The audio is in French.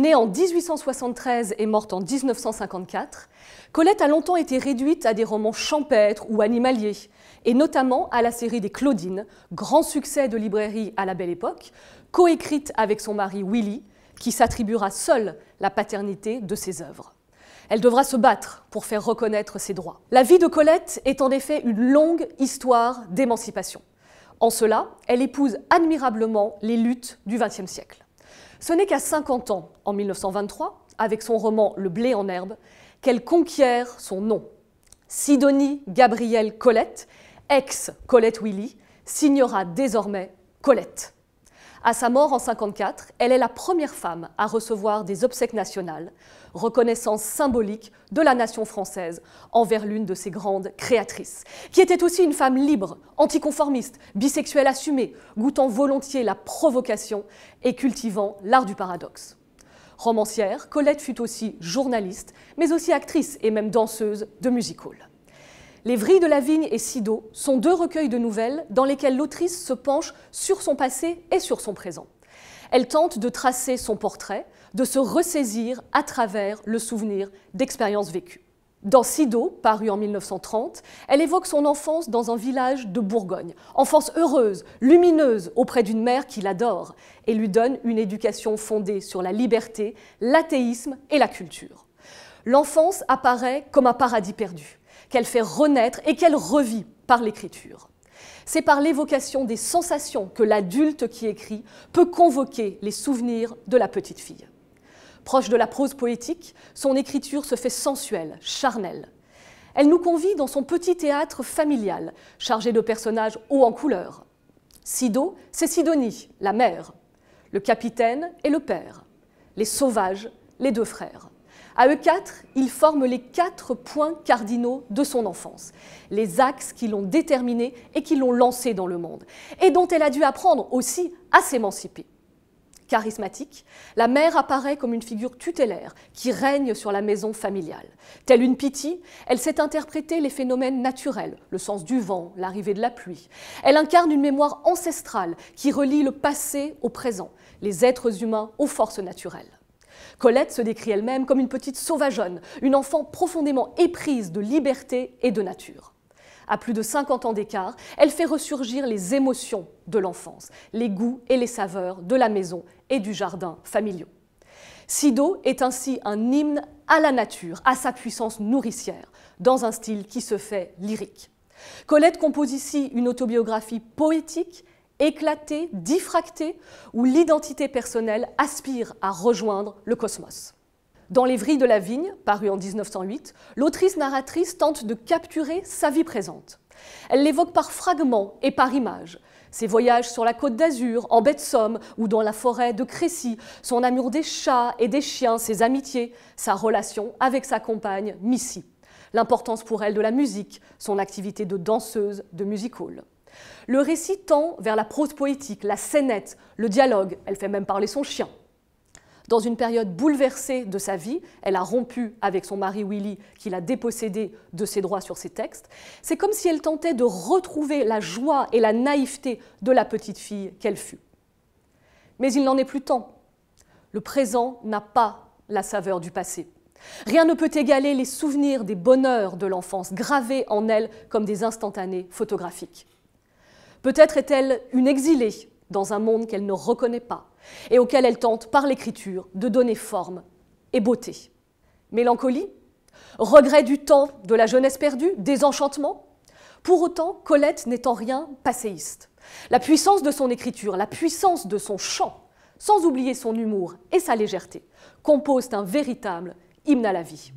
Née en 1873 et morte en 1954, Colette a longtemps été réduite à des romans champêtres ou animaliers, et notamment à la série des Claudines, grand succès de librairie à la belle époque, coécrite avec son mari Willy, qui s'attribuera seul la paternité de ses œuvres. Elle devra se battre pour faire reconnaître ses droits. La vie de Colette est en effet une longue histoire d'émancipation. En cela, elle épouse admirablement les luttes du XXe siècle. Ce n'est qu'à 50 ans, en 1923, avec son roman Le blé en herbe, qu'elle conquiert son nom. Sidonie Gabrielle Colette, ex-Colette Willy, signera désormais Colette. À sa mort en 1954, elle est la première femme à recevoir des obsèques nationales, reconnaissance symbolique de la nation française envers l'une de ses grandes créatrices, qui était aussi une femme libre, anticonformiste, bisexuelle assumée, goûtant volontiers la provocation et cultivant l'art du paradoxe. Romancière, Colette fut aussi journaliste, mais aussi actrice et même danseuse de musical. Les Vrilles de la Vigne et Sido sont deux recueils de nouvelles dans lesquels l'autrice se penche sur son passé et sur son présent. Elle tente de tracer son portrait, de se ressaisir à travers le souvenir d'expériences vécues. Dans Sido, paru en 1930, elle évoque son enfance dans un village de Bourgogne. Enfance heureuse, lumineuse, auprès d'une mère qui l'adore et lui donne une éducation fondée sur la liberté, l'athéisme et la culture. L'enfance apparaît comme un paradis perdu, qu'elle fait renaître et qu'elle revit par l'écriture. C'est par l'évocation des sensations que l'adulte qui écrit peut convoquer les souvenirs de la petite fille. Proche de la prose poétique, son écriture se fait sensuelle, charnelle. Elle nous convie dans son petit théâtre familial, chargé de personnages hauts en couleur. Sido, c'est Sidonie, la mère. Le capitaine et le père. Les sauvages, les deux frères. À eux quatre, ils forment les quatre points cardinaux de son enfance, les axes qui l'ont déterminée et qui l'ont lancée dans le monde, et dont elle a dû apprendre aussi à s'émanciper charismatique, la mère apparaît comme une figure tutélaire qui règne sur la maison familiale. Telle une pitié, elle sait interpréter les phénomènes naturels, le sens du vent, l'arrivée de la pluie. Elle incarne une mémoire ancestrale qui relie le passé au présent, les êtres humains aux forces naturelles. Colette se décrit elle-même comme une petite sauvageonne, une enfant profondément éprise de liberté et de nature à plus de 50 ans d'écart, elle fait ressurgir les émotions de l'enfance, les goûts et les saveurs de la maison et du jardin familiaux. Sido est ainsi un hymne à la nature, à sa puissance nourricière, dans un style qui se fait lyrique. Colette compose ici une autobiographie poétique, éclatée, diffractée, où l'identité personnelle aspire à rejoindre le cosmos. Dans Les Vrilles de la Vigne, paru en 1908, l'autrice-narratrice tente de capturer sa vie présente. Elle l'évoque par fragments et par images. Ses voyages sur la côte d'Azur, en baie de Somme ou dans la forêt de Crécy, son amour des chats et des chiens, ses amitiés, sa relation avec sa compagne Missy, l'importance pour elle de la musique, son activité de danseuse de music hall. Le récit tend vers la prose poétique, la scénette, le dialogue, elle fait même parler son chien. Dans une période bouleversée de sa vie, elle a rompu avec son mari Willy, qui l'a dépossédée de ses droits sur ses textes. C'est comme si elle tentait de retrouver la joie et la naïveté de la petite fille qu'elle fut. Mais il n'en est plus temps. Le présent n'a pas la saveur du passé. Rien ne peut égaler les souvenirs des bonheurs de l'enfance, gravés en elle comme des instantanés photographiques. Peut-être est-elle une exilée dans un monde qu'elle ne reconnaît pas et auquel elle tente, par l'écriture, de donner forme et beauté. Mélancolie, regret du temps, de la jeunesse perdue, désenchantement. Pour autant, Colette n'est en rien passéiste. La puissance de son écriture, la puissance de son chant, sans oublier son humour et sa légèreté, composent un véritable hymne à la vie.